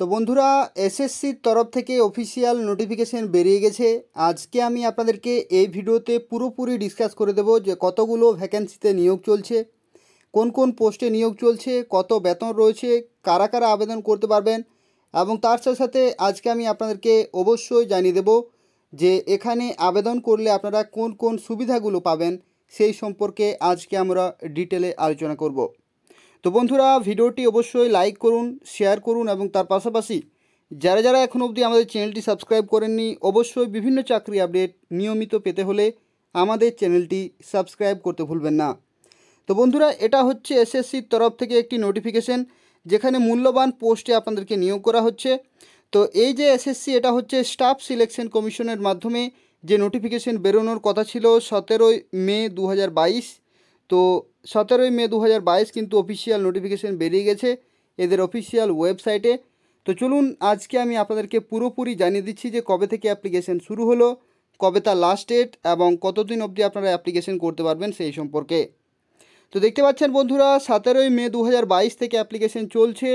তো বন্ধুরা এসএসসির তরফ থেকে অফিসিয়াল নোটিফিকেশন বেরিয়ে গেছে আজকে আমি আপনাদেরকে এই ভিডিওতে পুরোপুরি ডিসকাস করে দেব যে কতগুলো ভ্যাকেন্সিতে নিয়োগ চলছে কোন কোন পোস্টে নিয়োগ চলছে কত বেতন রয়েছে কারা কারা আবেদন করতে পারবেন এবং তার সাথে সাথে আজকে আমি আপনাদেরকে অবশ্যই জানিয়ে দেব যে এখানে আবেদন করলে আপনারা কোন কোন সুবিধাগুলো পাবেন সেই সম্পর্কে আজকে আমরা ডিটেলে আলোচনা করব তো বন্ধুরা ভিডিওটি অবশ্যই লাইক করুন শেয়ার করুন এবং তার পাশাপাশি যারা যারা এখন অবধি আমাদের চ্যানেলটি সাবস্ক্রাইব করেননি অবশ্যই বিভিন্ন চাকরি আপডেট নিয়মিত পেতে হলে আমাদের চ্যানেলটি সাবস্ক্রাইব করতে ভুলবেন না তো বন্ধুরা এটা হচ্ছে এসএসসির তরফ থেকে একটি নোটিফিকেশন যেখানে মূল্যবান পোস্টে আপনাদেরকে নিয়োগ করা হচ্ছে তো এই যে এসএসসি এটা হচ্ছে স্টাফ সিলেকশন কমিশনের মাধ্যমে যে নোটিফিকেশন বেরোনোর কথা ছিল সতেরোই মে দু তো সতেরোই মে দু কিন্তু অফিসিয়াল নোটিফিকেশন বেরিয়ে গেছে এদের অফিসিয়াল ওয়েবসাইটে তো চলুন আজকে আমি আপনাদেরকে পুরোপুরি জানিয়ে দিচ্ছি যে কবে থেকে অ্যাপ্লিকেশন শুরু হলো কবে তার লাস্ট ডেট এবং কতদিন অবধি আপনারা অ্যাপ্লিকেশন করতে পারবেন সেই সম্পর্কে তো দেখতে পাচ্ছেন বন্ধুরা সতেরোই মে দু থেকে অ্যাপ্লিকেশন চলছে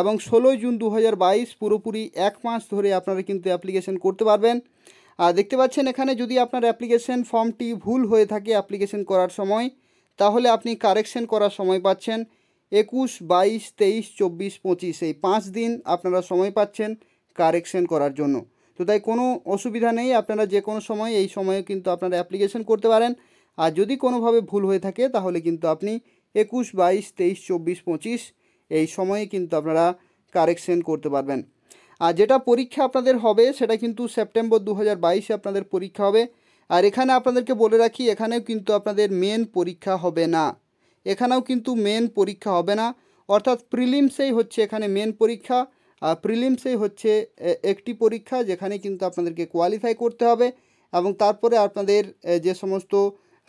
এবং ষোলোই জুন দু পুরোপুরি এক মাস ধরে আপনারা কিন্তু অ্যাপ্লিকেশন করতে পারবেন আর দেখতে পাচ্ছেন এখানে যদি আপনার অ্যাপ্লিকেশান ফর্মটি ভুল হয়ে থাকে অ্যাপ্লিকেশন করার সময় তাহলে আপনি কারেকশন করার সময় পাচ্ছেন একুশ বাইশ তেইশ চব্বিশ পঁচিশ এই পাঁচ দিন আপনারা সময় পাচ্ছেন কারেকশন করার জন্য তো তাই কোনো অসুবিধা নেই আপনারা যে কোনো সময় এই সময়ে কিন্তু আপনারা অ্যাপ্লিকেশন করতে পারেন আর যদি কোনোভাবে ভুল হয়ে থাকে তাহলে কিন্তু আপনি একুশ বাইশ তেইশ চব্বিশ পঁচিশ এই সময়ে কিন্তু আপনারা কারেকশন করতে পারবেন আর যেটা পরীক্ষা আপনাদের হবে সেটা কিন্তু সেপ্টেম্বর দু হাজার আপনাদের পরীক্ষা হবে আর এখানে আপনাদেরকে বলে রাখি এখানেও কিন্তু আপনাদের মেন পরীক্ষা হবে না এখানেও কিন্তু মেন পরীক্ষা হবে না অর্থাৎ প্রিলিমসেই হচ্ছে এখানে মেন পরীক্ষা আর প্রিলিমসেই হচ্ছে একটি পরীক্ষা যেখানে কিন্তু আপনাদেরকে কোয়ালিফাই করতে হবে এবং তারপরে আপনাদের যে সমস্ত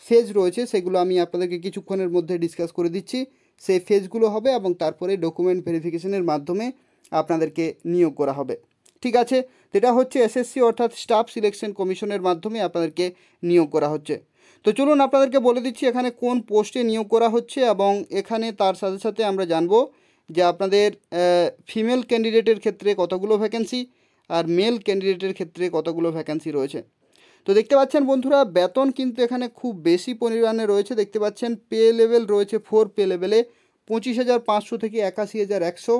ফেজ রয়েছে সেগুলো আমি আপনাদেরকে কিছুক্ষণের মধ্যে ডিসকাস করে দিচ্ছি সেই ফেজগুলো হবে এবং তারপরে ডকুমেন্ট ভেরিফিকেশনের মাধ্যমে আপনাদেরকে নিয়োগ করা হবে ঠিক আছে যেটা হচ্ছে এসএসসি অর্থাৎ স্টাফ সিলেকশন কমিশনের মাধ্যমে আপনাদেরকে নিয়োগ করা হচ্ছে তো চলুন আপনাদেরকে বলে দিচ্ছি এখানে কোন পোস্টে নিয়োগ করা হচ্ছে এবং এখানে তার সাথে সাথে আমরা জানবো যে আপনাদের ফিমেল ক্যান্ডিডেটের ক্ষেত্রে কতগুলো ভ্যাকেন্সি আর মেল ক্যান্ডিডেটের ক্ষেত্রে কতগুলো ভ্যাকেন্সি রয়েছে তো দেখতে পাচ্ছেন বন্ধুরা বেতন কিন্তু এখানে খুব বেশি পরিমাণে রয়েছে দেখতে পাচ্ছেন পে লেভেল রয়েছে ফোর পে লেভেলে পঁচিশ হাজার পাঁচশো থেকে একাশি হাজার একশো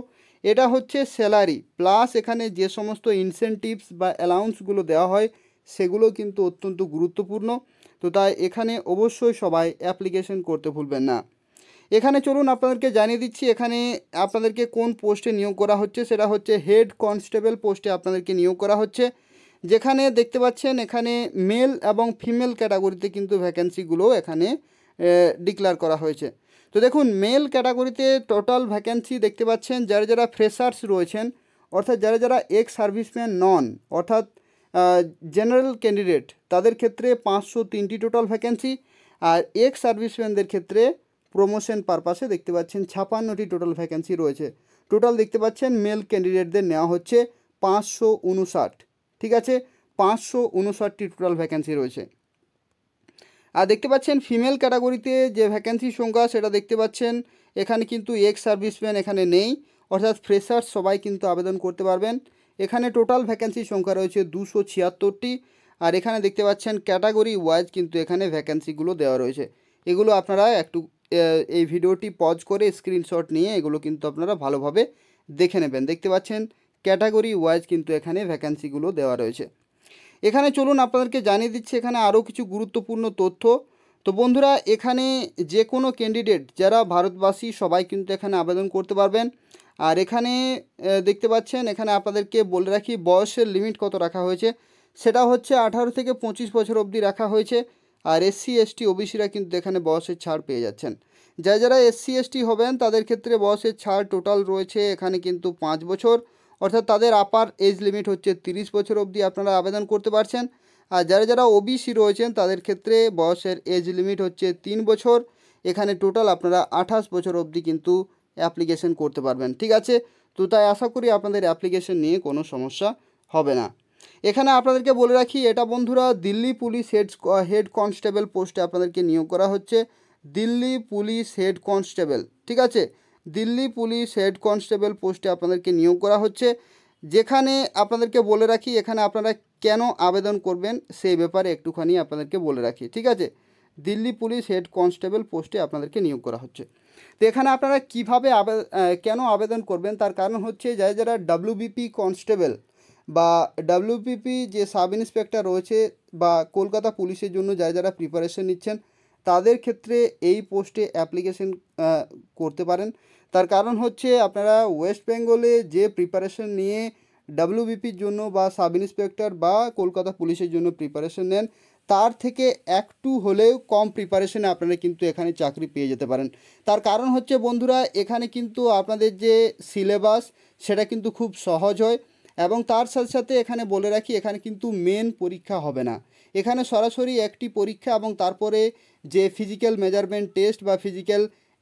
এটা হচ্ছে স্যালারি প্লাস এখানে যে সমস্ত ইনসেন্টিভস বা অ্যালাউন্সগুলো দেওয়া হয় সেগুলো কিন্তু অত্যন্ত গুরুত্বপূর্ণ তো তাই এখানে অবশ্যই সবাই অ্যাপ্লিকেশন করতে ভুলবেন না এখানে চলুন আপনাদেরকে জানিয়ে দিচ্ছি এখানে আপনাদেরকে কোন পোস্টে নিয়োগ করা হচ্ছে সেটা হচ্ছে হেড কনস্টেবল পোস্টে আপনাদেরকে নিয়োগ করা হচ্ছে যেখানে দেখতে পাচ্ছেন এখানে মেল এবং ফিমেল ক্যাটাগরিতে কিন্তু ভ্যাকেন্সিগুলো এখানে ডিক্লার করা হয়েছে তো দেখুন মেল ক্যাটাগরিতে টোটাল ভ্যাকেন্সি দেখতে পাচ্ছেন যারা যারা ফ্রেশার্স রয়েছেন অর্থাৎ যারা যারা এক্স সার্ভিসম্যান নন অর্থাৎ জেনারেল ক্যান্ডিডেট তাদের ক্ষেত্রে পাঁচশো তিনটি টোটাল ভ্যাকেন্সি আর এক্স সার্ভিসম্যানদের ক্ষেত্রে প্রমোশন পারপাসে দেখতে পাচ্ছেন ছাপান্নটি টোটাল ভ্যাকেন্সি রয়েছে টোটাল দেখতে পাচ্ছেন মেল ক্যান্ডিডেটদের নেওয়া হচ্ছে পাঁচশো ঠিক আছে পাঁচশো টোটাল ভ্যাকেন্সি রয়েছে আর দেখতে পাচ্ছেন ফিমেল ক্যাটাগরিতে যে ভ্যাকেন্সির সংখ্যা সেটা দেখতে পাচ্ছেন এখানে কিন্তু এক্স সার্ভিসম্যান এখানে নেই অর্থাৎ ফ্রেশার্স সবাই কিন্তু আবেদন করতে পারবেন এখানে টোটাল ভ্যাকেন্সির সংখ্যা রয়েছে দুশো ছিয়াত্তরটি আর এখানে দেখতে পাচ্ছেন ক্যাটাগরি ওয়াইজ কিন্তু এখানে ভ্যাকেন্সিগুলো দেওয়া রয়েছে এগুলো আপনারা একটু এই ভিডিওটি পজ করে স্ক্রিনশট নিয়ে এগুলো কিন্তু আপনারা ভালোভাবে দেখে নেবেন দেখতে পাচ্ছেন ক্যাটাগরি ওয়াইজ কিন্তু এখানে ভ্যাকেন্সিগুলো দেওয়া রয়েছে এখানে চলুন আপনাদেরকে জানিয়ে দিচ্ছি এখানে আরও কিছু গুরুত্বপূর্ণ তথ্য তো বন্ধুরা এখানে যে কোনো ক্যান্ডিডেট যারা ভারতবাসী সবাই কিন্তু এখানে আবেদন করতে পারবেন আর এখানে দেখতে পাচ্ছেন এখানে আপনাদেরকে বলে রাখি বয়সের লিমিট কত রাখা হয়েছে সেটা হচ্ছে আঠারো থেকে পঁচিশ বছর অবধি রাখা হয়েছে আর এসসি এসটি ওবিসিরা কিন্তু এখানে বয়সের ছাড় পেয়ে যাচ্ছেন যা যারা এসসি এসটি হবেন তাদের ক্ষেত্রে বয়সের ছাড় টোটাল রয়েছে এখানে কিন্তু পাঁচ বছর অর্থাৎ তাদের আপার এজ লিমিট হচ্ছে তিরিশ বছর অবধি আপনারা আবেদন করতে পারছেন আর যারা যারা ওবিসি রয়েছেন তাদের ক্ষেত্রে বয়সের এজ লিমিট হচ্ছে তিন বছর এখানে টোটাল আপনারা আঠাশ বছর অবধি কিন্তু অ্যাপ্লিকেশন করতে পারবেন ঠিক আছে তো তাই আশা করি আপনাদের অ্যাপ্লিকেশন নিয়ে কোনো সমস্যা হবে না এখানে আপনাদেরকে বলে রাখি এটা বন্ধুরা Delhi police head head constable পোস্টে আপনাদেরকে নিয়োগ করা হচ্ছে দিল্লি পুলিশ হেড কনস্টেবল ঠিক আছে দিল্লি পুলিশ হেড কনস্টেবল পোস্টে আপনাদেরকে নিয়োগ করা হচ্ছে যেখানে আপনাদেরকে বলে রাখি এখানে আপনারা কেন আবেদন করবেন সেই ব্যাপারে একটুখানি আপনাদেরকে বলে রাখি ঠিক আছে দিল্লি পুলিশ হেড কনস্টেবল পোস্টে আপনাদেরকে নিয়োগ করা হচ্ছে তো এখানে আপনারা কীভাবে কেন আবেদন করবেন তার কারণ হচ্ছে যারা যারা ডাব্লিউবিপি কনস্টেবল বা ডাব্লিউপিপি যে সাব ইন্সপেক্টর রয়েছে বা কলকাতা পুলিশের জন্য যারা যারা প্রিপারেশন নিচ্ছেন তাদের ক্ষেত্রে এই পোস্টে অ্যাপ্লিকেশন করতে পারেন তার কারণ হচ্ছে আপনারা ওয়েস্ট বেঙ্গলে যে প্রিপারেশন নিয়ে ডাব্লিউবিপির জন্য বা সাব ইন্সপেক্টর বা কলকাতা পুলিশের জন্য প্রিপারেশন নেন তার থেকে একটু হলেও কম প্রিপারেশনে আপনারা কিন্তু এখানে চাকরি পেয়ে যেতে পারেন তার কারণ হচ্ছে বন্ধুরা এখানে কিন্তু আপনাদের যে সিলেবাস সেটা কিন্তু খুব সহজ হয় এবং তার সাথে সাথে এখানে বলে রাখি এখানে কিন্তু মেন পরীক্ষা হবে না এখানে সরাসরি একটি পরীক্ষা এবং তারপরে যে ফিজিক্যাল মেজারমেন্ট টেস্ট বা ফিজিক্যাল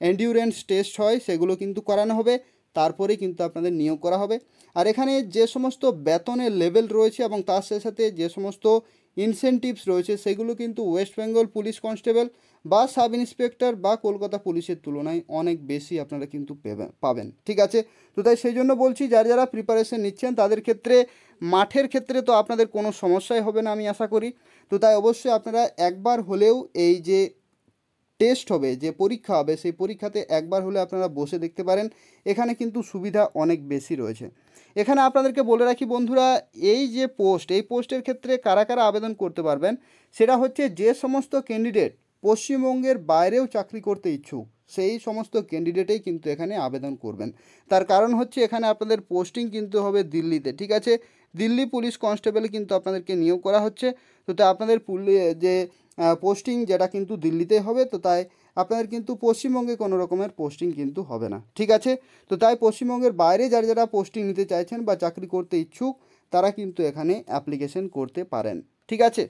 এন্ডিউরেন্স টেস্ট হয় সেগুলো কিন্তু করানো হবে তারপরে কিন্তু আপনাদের নিয়োগ করা হবে আর এখানে যে সমস্ত বেতনের লেভেল রয়েছে এবং তার সাথে সাথে যে সমস্ত ইনসেন্টিভস রয়েছে সেগুলো কিন্তু ওয়েস্ট বেঙ্গল পুলিশ কনস্টেবল বা সাব ইন্সপেক্টর বা কলকাতা পুলিশের তুলনায় অনেক বেশি আপনারা কিন্তু পাবেন ঠিক আছে তো তাই সেই জন্য বলছি যারা যারা প্রিপারেশন নিচ্ছেন তাদের ক্ষেত্রে মাঠের ক্ষেত্রে তো আপনাদের কোনো সমস্যাই হবে না আমি আশা করি তো তাই অবশ্যই আপনারা একবার হলেও এই যে টেস্ট হবে যে পরীক্ষা হবে সেই পরীক্ষাতে একবার হলে আপনারা বসে দেখতে পারেন এখানে কিন্তু সুবিধা অনেক বেশি রয়েছে এখানে আপনাদেরকে বলে রাখি বন্ধুরা এই যে পোস্ট এই পোস্টের ক্ষেত্রে কারা কারা আবেদন করতে পারবেন সেটা হচ্ছে যে সমস্ত ক্যান্ডিডেট পশ্চিমবঙ্গের বাইরেও চাকরি করতে ইচ্ছুক সেই সমস্ত ক্যান্ডিডেটেই কিন্তু এখানে আবেদন করবেন তার কারণ হচ্ছে এখানে আপনাদের পোস্টিং কিন্তু হবে দিল্লিতে ঠিক আছে দিল্লি পুলিশ কনস্টেবল কিন্তু আপনাদেরকে নিয়োগ করা হচ্ছে তো তাই আপনাদের যে পোস্টিং যেটা কিন্তু দিল্লিতে হবে তো তাই আপনাদের কিন্তু পশ্চিমবঙ্গে কোনো রকমের পোস্টিং কিন্তু হবে না ঠিক আছে তো তাই পশ্চিমবঙ্গের বাইরে যারা যারা পোস্টিং নিতে চাইছেন বা চাকরি করতে ইচ্ছুক তারা কিন্তু এখানে অ্যাপ্লিকেশন করতে পারেন ঠিক আছে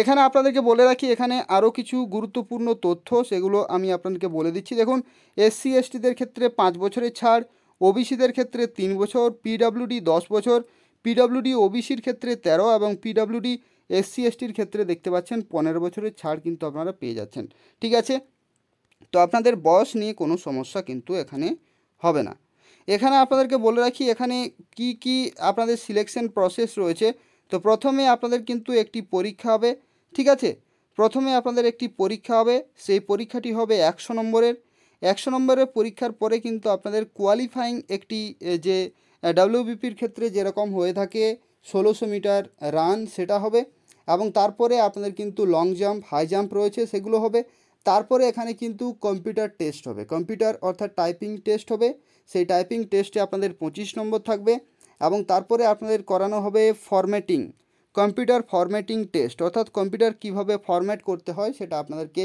এখানে আপনাদেরকে বলে রাখি এখানে আরও কিছু গুরুত্বপূর্ণ তথ্য সেগুলো আমি আপনাদেরকে বলে দিচ্ছি দেখুন এসসি এসটিদের ক্ষেত্রে পাঁচ বছরের ছাড় ওবিসিদের ক্ষেত্রে তিন বছর পিডাব্লিউডি দশ বছর পিডাব্লিউডি ওবিসির ক্ষেত্রে তেরো এবং পিডাব্লিউডি এসসি এসটির ক্ষেত্রে দেখতে পাচ্ছেন পনেরো বছরের ছাড় কিন্তু আপনারা পেয়ে যাচ্ছেন ঠিক আছে তো আপনাদের বয়স নিয়ে কোনো সমস্যা কিন্তু এখানে হবে না এখানে আপনাদেরকে বলে রাখি এখানে কি কি আপনাদের সিলেকশন প্রসেস রয়েছে তো প্রথমে আপনাদের কিন্তু একটি পরীক্ষা হবে ঠিক আছে প্রথমে আপনাদের একটি পরীক্ষা হবে সেই পরীক্ষাটি হবে একশো নম্বরের একশো নম্বরের পরীক্ষার পরে কিন্তু আপনাদের কোয়ালিফাইং একটি যে ডাব্লিউবিপির ক্ষেত্রে যেরকম হয়ে থাকে ষোলোশো মিটার রান সেটা হবে এবং তারপরে আপনাদের কিন্তু লং জাম্প হাই জাম্প রয়েছে সেগুলো হবে তারপরে এখানে কিন্তু কম্পিউটার টেস্ট হবে কম্পিউটার অর্থাৎ টাইপিং টেস্ট হবে সেই টাইপিং টেস্টে আপনাদের পঁচিশ নম্বর থাকবে এবং তারপরে আপনাদের করানো হবে ফরম্যাটিং কম্পিউটার ফরম্যাটিং টেস্ট অর্থাৎ কম্পিউটার কিভাবে ফরম্যাট করতে হয় সেটা আপনাদেরকে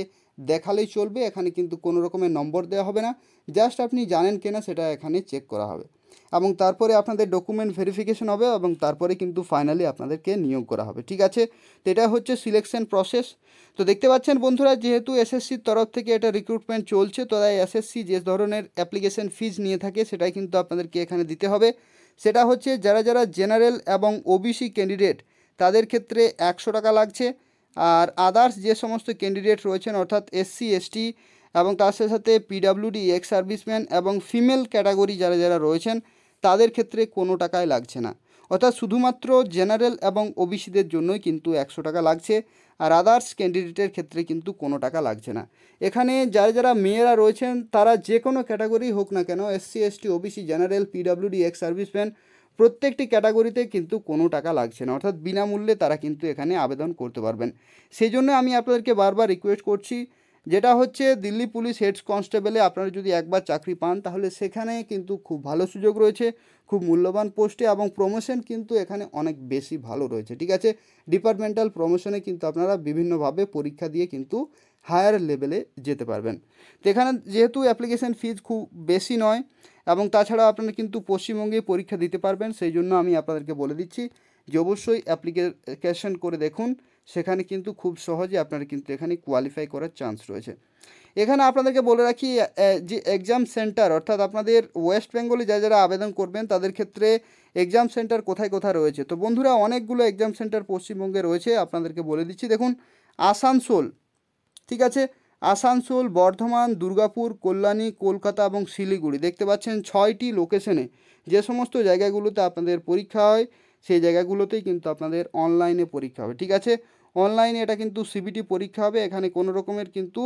দেখালেই চলবে এখানে কিন্তু কোনো রকমের নম্বর দেওয়া হবে না জাস্ট আপনি জানেন কিনা সেটা এখানে চেক করা হবে এবং তারপরে আপনাদের ডকুমেন্ট ভেরিফিকেশন হবে এবং তারপরে কিন্তু ফাইনালি আপনাদেরকে নিয়োগ করা হবে ঠিক আছে তো এটা হচ্ছে সিলেকশন প্রসেস তো দেখতে পাচ্ছেন বন্ধুরা যেহেতু এসএসসির তরফ থেকে এটা রিক্রুটমেন্ট চলছে তো তাই এসএসসি যে ধরনের অ্যাপ্লিকেশন ফিজ নিয়ে থাকে সেটাই কিন্তু আপনাদেরকে এখানে দিতে হবে সেটা হচ্ছে যারা যারা জেনারেল এবং ওবিসি ক্যান্ডিডেট তাদের ক্ষেত্রে একশো টাকা লাগছে আর আদার্স যে সমস্ত ক্যান্ডিডেট রয়েছেন অর্থাৎ এসসি এসটি এবং তার সাথে সাথে পিডাব্লিউডি এক্স সার্ভিসম্যান এবং ফিমেল ক্যাটাগরি যারা যারা রয়েছেন তাদের ক্ষেত্রে কোনো টাকাই লাগছে না অর্থাৎ শুধুমাত্র জেনারেল এবং ওবিসিদের জন্যই কিন্তু একশো টাকা লাগছে আর আদার্স ক্যান্ডিডেটের ক্ষেত্রে কিন্তু কোনো টাকা লাগছে না এখানে যারা যারা মেয়েরা রয়েছেন তারা যে কোনো ক্যাটাগরি হোক না কেন SC ST OBC general PWD ex serviceman প্রত্যেকটি ক্যাটাগরিতে কিন্তু কোনো টাকা লাগছে না অর্থাৎ বিনামূল্যে তারা কিন্তু এখানে আবেদন করতে পারবেন সেই জন্য আমি আপনাদেরকে বারবার রিকোয়েস্ট করছি যেটা হচ্ছে দিল্লি পুলিশ হেডস কনস্টেবলে আপনারা যদি একবার চাকরি পান তাহলে সেখানে কিন্তু খুব ভালো সুযোগ রয়েছে খুব মূল্যবান পোস্টে এবং প্রমোশন কিন্তু এখানে অনেক বেশি ভালো রয়েছে ঠিক আছে ডিপার্টমেন্টাল প্রমোশনে কিন্তু আপনারা বিভিন্নভাবে পরীক্ষা দিয়ে কিন্তু হায়ার লেভেলে যেতে পারবেন তো এখানে যেহেতু অ্যাপ্লিকেশান ফিজ খুব বেশি নয় এবং তাছাড়া আপনারা কিন্তু পশ্চিমবঙ্গেই পরীক্ষা দিতে পারবেন সেই জন্য আমি আপনাদেরকে বলে দিচ্ছি যে অবশ্যই অ্যাপ্লিকেশান করে দেখুন সেখানে কিন্তু খুব সহজে আপনারা কিন্তু এখানে কোয়ালিফাই করার চান্স রয়েছে এখানে আপনাদেরকে বলে রাখি যে এক্সাম সেন্টার অর্থাৎ আপনাদের ওয়েস্ট বেঙ্গলে যা যারা আবেদন করবেন তাদের ক্ষেত্রে এক্সাম সেন্টার কোথায় কোথায় রয়েছে তো বন্ধুরা অনেকগুলো এক্সাম সেন্টার পশ্চিমবঙ্গে রয়েছে আপনাদেরকে বলে দিচ্ছি দেখুন আসানসোল ঠিক আছে আসানসোল বর্ধমান দুর্গাপুর কল্যাণী কলকাতা এবং শিলিগুড়ি দেখতে পাচ্ছেন ছয়টি লোকেশনে যে সমস্ত জায়গাগুলোতে আপনাদের পরীক্ষা হয় সেই জায়গাগুলোতেই কিন্তু আপনাদের অনলাইনে পরীক্ষা হবে ঠিক আছে অনলাইনে এটা কিন্তু সিবিটি পরীক্ষা হবে এখানে কোনো রকমের কিন্তু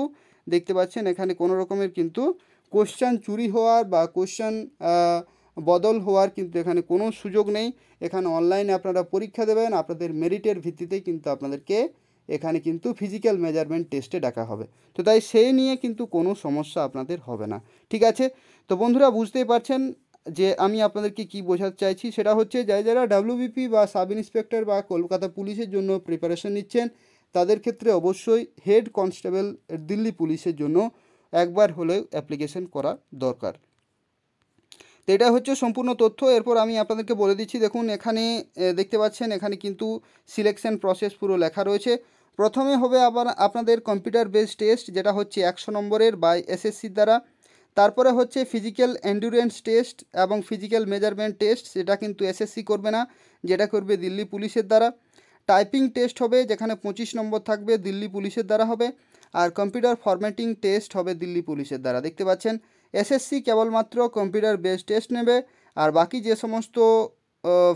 দেখতে পাচ্ছেন এখানে কোনো রকমের কিন্তু কোশ্চান চুরি হওয়ার বা কোশ্চান বদল হওয়ার কিন্তু এখানে কোনো সুযোগ নেই এখানে অনলাইনে আপনারা পরীক্ষা দেবেন আপনাদের মেরিটের ভিত্তিতেই কিন্তু আপনাদেরকে এখানে কিন্তু ফিজিক্যাল মেজারমেন্ট টেস্টে ডাকা হবে তো তাই সেই নিয়ে কিন্তু কোনো সমস্যা আপনাদের হবে না ঠিক আছে তো বন্ধুরা বুঝতেই পারছেন যে আমি আপনাদেরকে কি বোঝাতে চাইছি সেটা হচ্ছে যাই যারা ডাব্লিউবিপি বা সাব ইন্সপেক্টর বা কলকাতা পুলিশের জন্য প্রিপারেশন নিচ্ছেন তাদের ক্ষেত্রে অবশ্যই হেড কনস্টেবল দিল্লি পুলিশের জন্য একবার হলেও অ্যাপ্লিকেশন করা দরকার তো এটা হচ্ছে সম্পূর্ণ তথ্য এরপর আমি আপনাদেরকে বলে দিচ্ছি দেখুন এখানে দেখতে পাচ্ছেন এখানে কিন্তু সিলেকশন প্রসেস পুরো লেখা রয়েছে প্রথমে হবে আবার আপনাদের কম্পিউটার বেস টেস্ট যেটা হচ্ছে একশো নম্বরের বা এসএসসির দ্বারা তারপরে হচ্ছে ফিজিক্যাল এন্ডুরেন্স টেস্ট এবং ফিজিক্যাল মেজারমেন্ট টেস্ট যেটা কিন্তু এসএসসি করবে না যেটা করবে দিল্লি পুলিশের দ্বারা টাইপিং টেস্ট হবে যেখানে পঁচিশ নম্বর থাকবে দিল্লি পুলিশের দ্বারা হবে আর কম্পিউটার ফরম্যাটিং টেস্ট হবে দিল্লি পুলিশের দ্বারা দেখতে পাচ্ছেন এসএসসি কেবলমাত্র কম্পিউটার বেস টেস্ট নেবে আর বাকি যে সমস্ত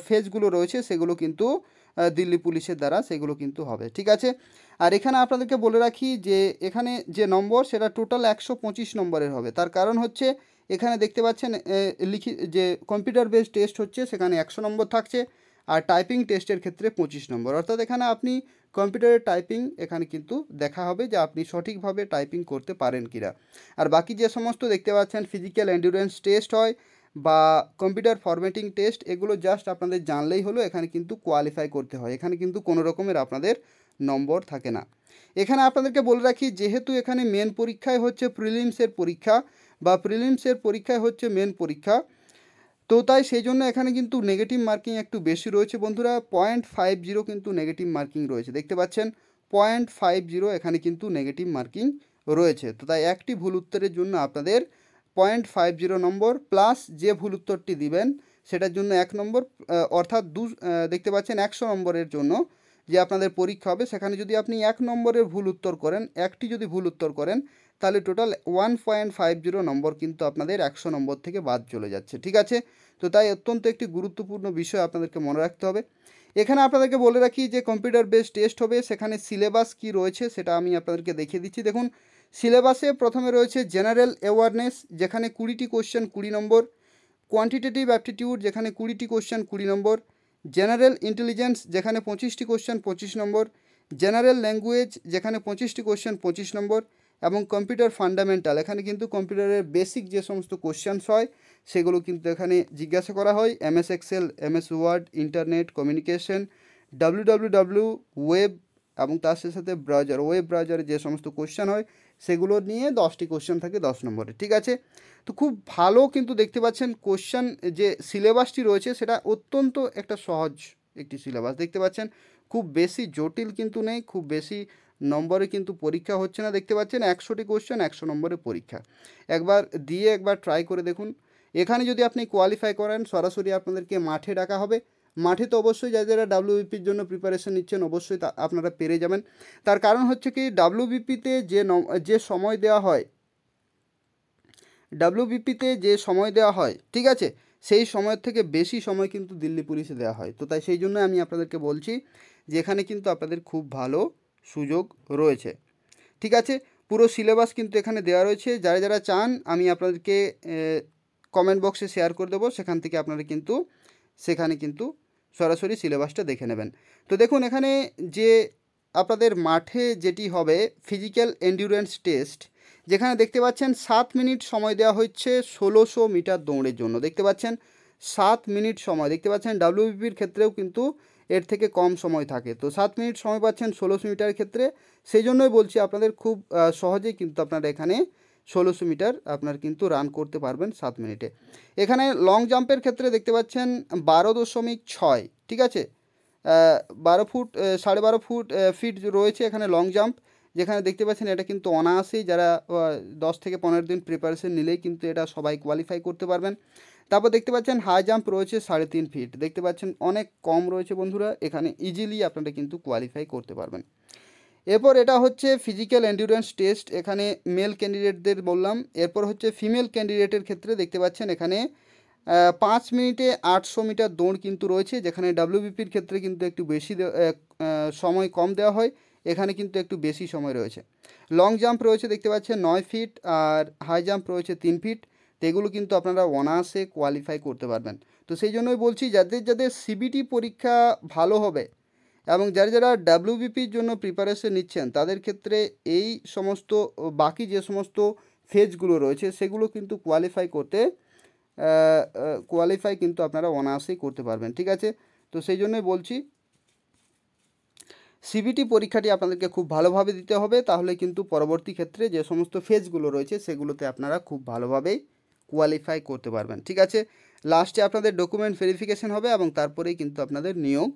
ফেজগুলো রয়েছে সেগুলো কিন্তু দিল্লি পুলিশের দ্বারা সেগুলো কিন্তু হবে ঠিক আছে আর এখানে আপনাদেরকে বলে রাখি যে এখানে যে নম্বর সেটা টোটাল একশো পঁচিশ নম্বরের হবে তার কারণ হচ্ছে এখানে দেখতে পাচ্ছেন লিখি যে কম্পিউটার বেস টেস্ট হচ্ছে সেখানে একশো নম্বর থাকছে আর টাইপিং টেস্টের ক্ষেত্রে পঁচিশ নম্বর অর্থাৎ এখানে আপনি কম্পিউটারের টাইপিং এখানে কিন্তু দেখা হবে যে আপনি সঠিকভাবে টাইপিং করতে পারেন কিনা আর বাকি যে সমস্ত দেখতে পাচ্ছেন ফিজিক্যাল অ্যান্ডুরেন্স টেস্ট হয় বা কম্পিউটার ফরম্যাটিং টেস্ট এগুলো জাস্ট আপনাদের জানলেই হলো এখানে কিন্তু কোয়ালিফাই করতে হয় এখানে কিন্তু কোনো রকমের আপনাদের নম্বর থাকে না এখানে আপনাদেরকে বলে রাখি যেহেতু এখানে মেন পরীক্ষায় হচ্ছে প্রিলিমসের পরীক্ষা বা প্রিলিমসের পরীক্ষায় হচ্ছে মেন পরীক্ষা তো তাই সেই জন্য এখানে কিন্তু নেগেটিভ মার্কিং একটু বেশি রয়েছে বন্ধুরা পয়েন্ট ফাইভ জিরো কিন্তু নেগেটিভ মার্কিং রয়েছে দেখতে পাচ্ছেন পয়েন্ট ফাইভ জিরো এখানে কিন্তু নেগেটিভ মার্কিং রয়েছে তো তাই একটি ভুল উত্তরের জন্য আপনাদের পয়েন্ট ফাইভ জিরো নম্বর প্লাস যে ভুল উত্তরটি দিবেন সেটার জন্য এক নম্বর অর্থাৎ দু দেখতে পাচ্ছেন একশো নম্বরের জন্য যে আপনাদের পরীক্ষা হবে সেখানে যদি আপনি এক নম্বরের ভুল উত্তর করেন একটি যদি ভুল উত্তর করেন তাহলে total one point five zero নম্বর কিন্তু আপনাদের একশো নম্বর থেকে বাদ চলে যাচ্ছে ঠিক আছে তো তাই অত্যন্ত একটি গুরুত্বপূর্ণ বিষয় আপনাদেরকে মনে রাখতে হবে এখানে আপনাদেরকে বলে রাখি যে কম্পিউটার বেসড টেস্ট হবে সেখানে সিলেবাস কি রয়েছে সেটা আমি আপনাদেরকে দেখিয়ে দিচ্ছি দেখুন সিলেবাসে প্রথমে রয়েছে জেনারেল অ্যাওয়ারনেস যেখানে কুড়িটি কোশ্চেন কুড়ি নম্বর কোয়ান্টিটেটিভ অ্যাপটিটিউড যেখানে কুড়িটি কোশ্চেন কুড়ি নম্বর জেনারেল ইন্টেলিজেন্স যেখানে পঁচিশটি কোশ্চেন পঁচিশ নম্বর জেনারেল ল্যাঙ্গুয়েজ যেখানে পঁচিশটি কোশ্চেন পঁচিশ নম্বর এবং কম্পিউটার ফান্ডামেন্টাল এখানে কিন্তু কম্পিউটারের বেসিক যে সমস্ত কোশ্চেন্স হয় সেগুলো কিন্তু এখানে জিজ্ঞাসা করা হয় MS Excel MS Word internet communication W W W web এবং তার সাথে ব্রাউজার ওয়েব ব্রাউজারে যে সমস্ত কোশ্চেন হয় সেগুলো নিয়ে দশটি কোশ্চেন থাকে দশ নম্বরে ঠিক আছে তো খুব ভালো কিন্তু দেখতে পাচ্ছেন কোশ্চেন যে সিলেবাসটি রয়েছে সেটা অত্যন্ত একটা সহজ একটি সিলেবাস দেখতে পাচ্ছেন খুব বেশি জটিল কিন্তু নেই খুব বেশি নম্বরে কিন্তু পরীক্ষা হচ্ছে না দেখতে পাচ্ছেন একশোটি কোশ্চেন একশো নম্বরে পরীক্ষা একবার দিয়ে একবার ট্রাই করে দেখুন এখানে যদি আপনি কোয়ালিফাই করেন সরাসরি আপনাদেরকে মাঠে ডাকা হবে মাঠে তো অবশ্যই যারা যারা ডাব্লিউবিপির জন্য প্রিপারেশন নিচ্ছেন অবশ্যই আপনারা পেরে যাবেন তার কারণ হচ্ছে কি ডাব্লিউবিপিতে যে যে সময় দেওয়া হয় ডাব্লিউবিপিতে যে সময় দেওয়া হয় ঠিক আছে সেই সময়ের থেকে বেশি সময় কিন্তু দিল্লি পুলিশে দেওয়া হয় তো তাই সেই জন্য আমি আপনাদেরকে বলছি যে এখানে কিন্তু আপনাদের খুব ভালো সুযোগ রয়েছে ঠিক আছে পুরো সিলেবাস কিন্তু এখানে দেওয়া রয়েছে যারা যারা চান আমি আপনাদেরকে কমেন্ট বক্সে শেয়ার করে দেবো সেখান থেকে আপনারা কিন্তু সেখানে কিন্তু সরাসরি সিলেবাসটা দেখে নেবেন তো দেখুন এখানে যে আপনাদের মাঠে যেটি হবে ফিজিক্যাল এন্ডিউরেন্স টেস্ট যেখানে দেখতে পাচ্ছেন সাত মিনিট সময় দেওয়া হচ্ছে ষোলোশো মিটার দৌড়ের জন্য দেখতে পাচ্ছেন সাত মিনিট সময় দেখতে পাচ্ছেন ডাব্লিউবিপির ক্ষেত্রেও কিন্তু এর থেকে কম সময় থাকে তো সাত মিনিট সময় পাচ্ছেন ষোলোশো মিটার ক্ষেত্রে সেই জন্যই বলছি আপনাদের খুব সহজেই কিন্তু আপনারা এখানে ষোলোশো মিটার আপনার কিন্তু রান করতে পারবেন সাত মিনিটে এখানে লং জাম্পের ক্ষেত্রে দেখতে পাচ্ছেন বারো দশমিক ছয় ঠিক আছে বারো ফুট সাড়ে বারো ফুট ফিট রয়েছে এখানে লং জাম্প যেখানে দেখতে পাচ্ছেন এটা কিন্তু অনায়াসেই যারা দশ থেকে পনেরো দিন প্রিপারেশন নিলেই কিন্তু এটা সবাই কোয়ালিফাই করতে পারবেন তারপর দেখতে পাচ্ছেন হাই জাম্প রয়েছে সাড়ে তিন ফিট দেখতে পাচ্ছেন অনেক কম রয়েছে বন্ধুরা এখানে ইজিলি আপনারা কিন্তু কোয়ালিফাই করতে পারবেন এরপর এটা হচ্ছে ফিজিক্যাল এন্ডিউরেন্স টেস্ট এখানে মেল ক্যান্ডিডেটদের বললাম এরপর হচ্ছে ফিমেল ক্যান্ডিডেটের ক্ষেত্রে দেখতে পাচ্ছেন এখানে পাঁচ মিনিটে আটশো মিটার দৌড় কিন্তু রয়েছে যেখানে ডাব্লিউবিপির ক্ষেত্রে কিন্তু একটু বেশি সময় কম দেওয়া হয় এখানে কিন্তু একটু বেশি সময় রয়েছে লং জাম্প রয়েছে দেখতে পাচ্ছেন নয় ফিট আর হাই জাম্প রয়েছে তিন ফিট তো এগুলো কিন্তু আপনারা অনায়াসে কোয়ালিফাই করতে পারবেন তো সেই জন্যই বলছি যাদের যাদের সিবিটি পরীক্ষা ভালো হবে এবং যারা যারা ডাব্লিউবিপির জন্য প্রিপারেশন নিচ্ছেন তাদের ক্ষেত্রে এই সমস্ত বাকি যে সমস্ত ফেজগুলো রয়েছে সেগুলো কিন্তু কোয়ালিফাই করতে কোয়ালিফাই কিন্তু আপনারা অনায়াসেই করতে পারবেন ঠিক আছে তো সেই জন্যই বলছি সিবিটি পরীক্ষাটি আপনাদেরকে খুব ভালোভাবে দিতে হবে তাহলে কিন্তু পরবর্তী ক্ষেত্রে যে সমস্ত ফেজগুলো রয়েছে সেগুলোতে আপনারা খুব ভালোভাবেই কোয়ালিফাই করতে পারবেন ঠিক আছে লাস্টে আপনাদের ডকুমেন্ট ভেরিফিকেশন হবে এবং তারপরেই কিন্তু আপনাদের নিয়োগ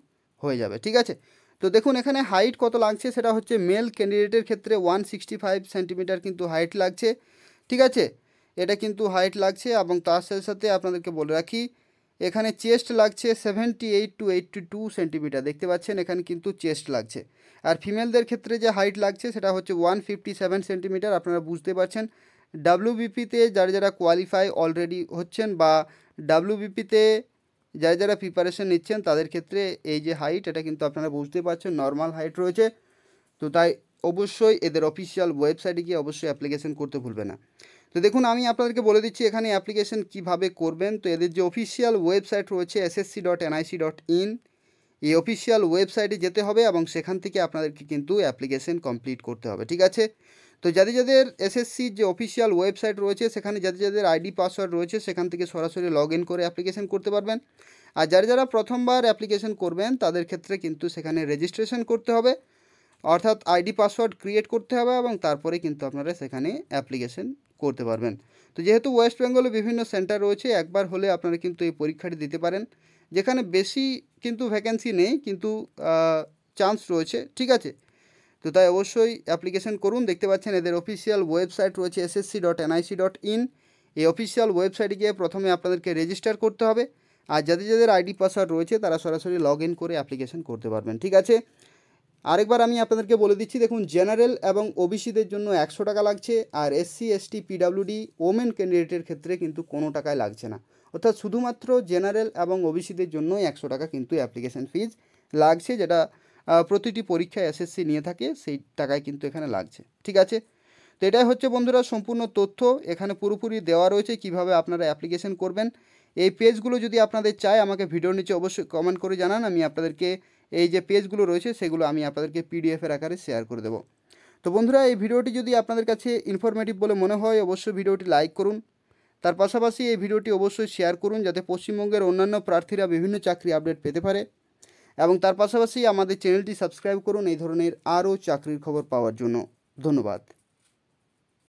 হয়ে যাবে ঠিক আছে তো দেখুন এখানে হাইট কত লাগছে সেটা হচ্ছে মেল ক্যান্ডিডেটের ক্ষেত্রে ওয়ান সিক্সটি ফাইভ সেন্টিমিটার কিন্তু হাইট লাগছে ঠিক আছে এটা কিন্তু হাইট লাগছে এবং তার সাথে সাথে আপনাদেরকে বলে রাখি এখানে চেস্ট লাগছে seventy eight to eighty two centimetre দেখতে পাচ্ছেন এখানে কিন্তু চেস্ট লাগছে আর ফিমেলদের ক্ষেত্রে যে হাইট লাগছে সেটা হচ্ছে ওয়ান ফিফটি সেভেন সেন্টিমিটার আপনারা বুঝতে পারছেন ডাব্লিউবিপিতে যারা যারা কোয়ালিফাই অলরেডি হচ্ছেন বা ডাব্লিউবিপিতে যারা যারা প্রিপারেশন নিচ্ছেন তাদের ক্ষেত্রে এই যে হাইট এটা কিন্তু আপনারা বুঝতে পারছেন নর্মাল হাইট রয়েছে তো তাই অবশ্যই এদের অফিসিয়াল ওয়েবসাইটে গিয়ে অবশ্যই অ্যাপ্লিকেশন করতে ভুলবে না তো দেখুন আমি আপনাদেরকে বলে দিচ্ছি এখানে অ্যাপ্লিকেশন কিভাবে করবেন তো এদের যে অফিসিয়াল ওয়েবসাইট রয়েছে SSC dot NIC dot in এই অফিসিয়াল ওয়েবসাইটে যেতে হবে এবং সেখান থেকে আপনাদেরকে কিন্তু অ্যাপ্লিকেশন কমপ্লিট করতে হবে ঠিক আছে তো যাদের যাদের এসএসসির যে অফিসিয়াল ওয়েবসাইট রয়েছে সেখানে যাদের যাদের আইডি পাসওয়ার্ড রয়েছে সেখান থেকে সরাসরি লগ ইন করে অ্যাপ্লিকেশন করতে পারবেন আর যারা যারা প্রথমবার অ্যাপ্লিকেশন করবেন তাদের ক্ষেত্রে কিন্তু সেখানে রেজিস্ট্রেশন করতে হবে অর্থাৎ আইডি পাসওয়ার্ড ক্রিয়েট করতে হবে এবং তারপরে কিন্তু আপনারা সেখানে অ্যাপ্লিকেশন করতে পারবেন তো যেহেতু ওয়েস্ট বেঙ্গলে বিভিন্ন সেন্টার রয়েছে একবার হলে আপনারা কিন্তু এই পরীক্ষাটি দিতে পারেন যেখানে বেশি কিন্তু ভ্যাকেন্সি নেই কিন্তু চান্স রয়েছে ঠিক আছে তো তাই অবশ্যই অ্যাপ্লিকেশন করুন দেখতে পাচ্ছেন এদের অফিসিয়াল ওয়েবসাইট রয়েছে SSC dot NIC dot in এই অফিসিয়াল ওয়েবসাইটে গিয়ে প্রথমে আপনাদেরকে রেজিস্টার করতে হবে আর যাদের যাদের আইডি পাসওয়ার্ড রয়েছে তারা সরাসরি লগ ইন করে অ্যাপ্লিকেশন করতে পারবেন ঠিক আছে আরেকবার আমি আপনাদেরকে বলে দিচ্ছি দেখুন জেনারেল এবং ওবিসিদের জন্য একশো টাকা লাগছে আর এসসি এসটি পিডাব্লিউডি ওমেন ক্যান্ডিডেটের ক্ষেত্রে কিন্তু কোনো টাকায় লাগছে না অর্থাৎ শুধুমাত্র জেনারেল এবং ওবিসিদের জন্যই একশো টাকা কিন্তু অ্যাপ্লিকেশন ফিজ লাগছে যেটা প্রতিটি পরীক্ষায় এসএসসি নিয়ে থাকে সেই টাকায় কিন্তু এখানে লাগছে ঠিক আছে তো এটাই হচ্ছে বন্ধুরা সম্পূর্ণ তথ্য এখানে পুরোপুরি দেওয়া রয়েছে কিভাবে আপনারা অ্যাপ্লিকেশন করবেন এই পেজগুলো যদি আপনাদের চাই আমাকে ভিডিওর নিচে অবশ্যই কমেন্ট করে জানান আমি আপনাদেরকে এই যে পেজগুলো রয়েছে সেগুলো আমি আপনাদেরকে পিডিএফের আকারে শেয়ার করে দেবো তো বন্ধুরা এই ভিডিওটি যদি আপনাদের কাছে ইনফরমেটিভ বলে মনে হয় অবশ্যই ভিডিওটি লাইক করুন তার পাশাপাশি এই ভিডিওটি অবশ্যই শেয়ার করুন যাতে পশ্চিমবঙ্গের অন্যান্য প্রার্থীরা বিভিন্ন চাকরি আপডেট পেতে পারে এবং তার পাশাপাশি আমাদের চ্যানেলটি সাবস্ক্রাইব করুন এই ধরনের আরও চাকরির খবর পাওয়ার জন্য ধন্যবাদ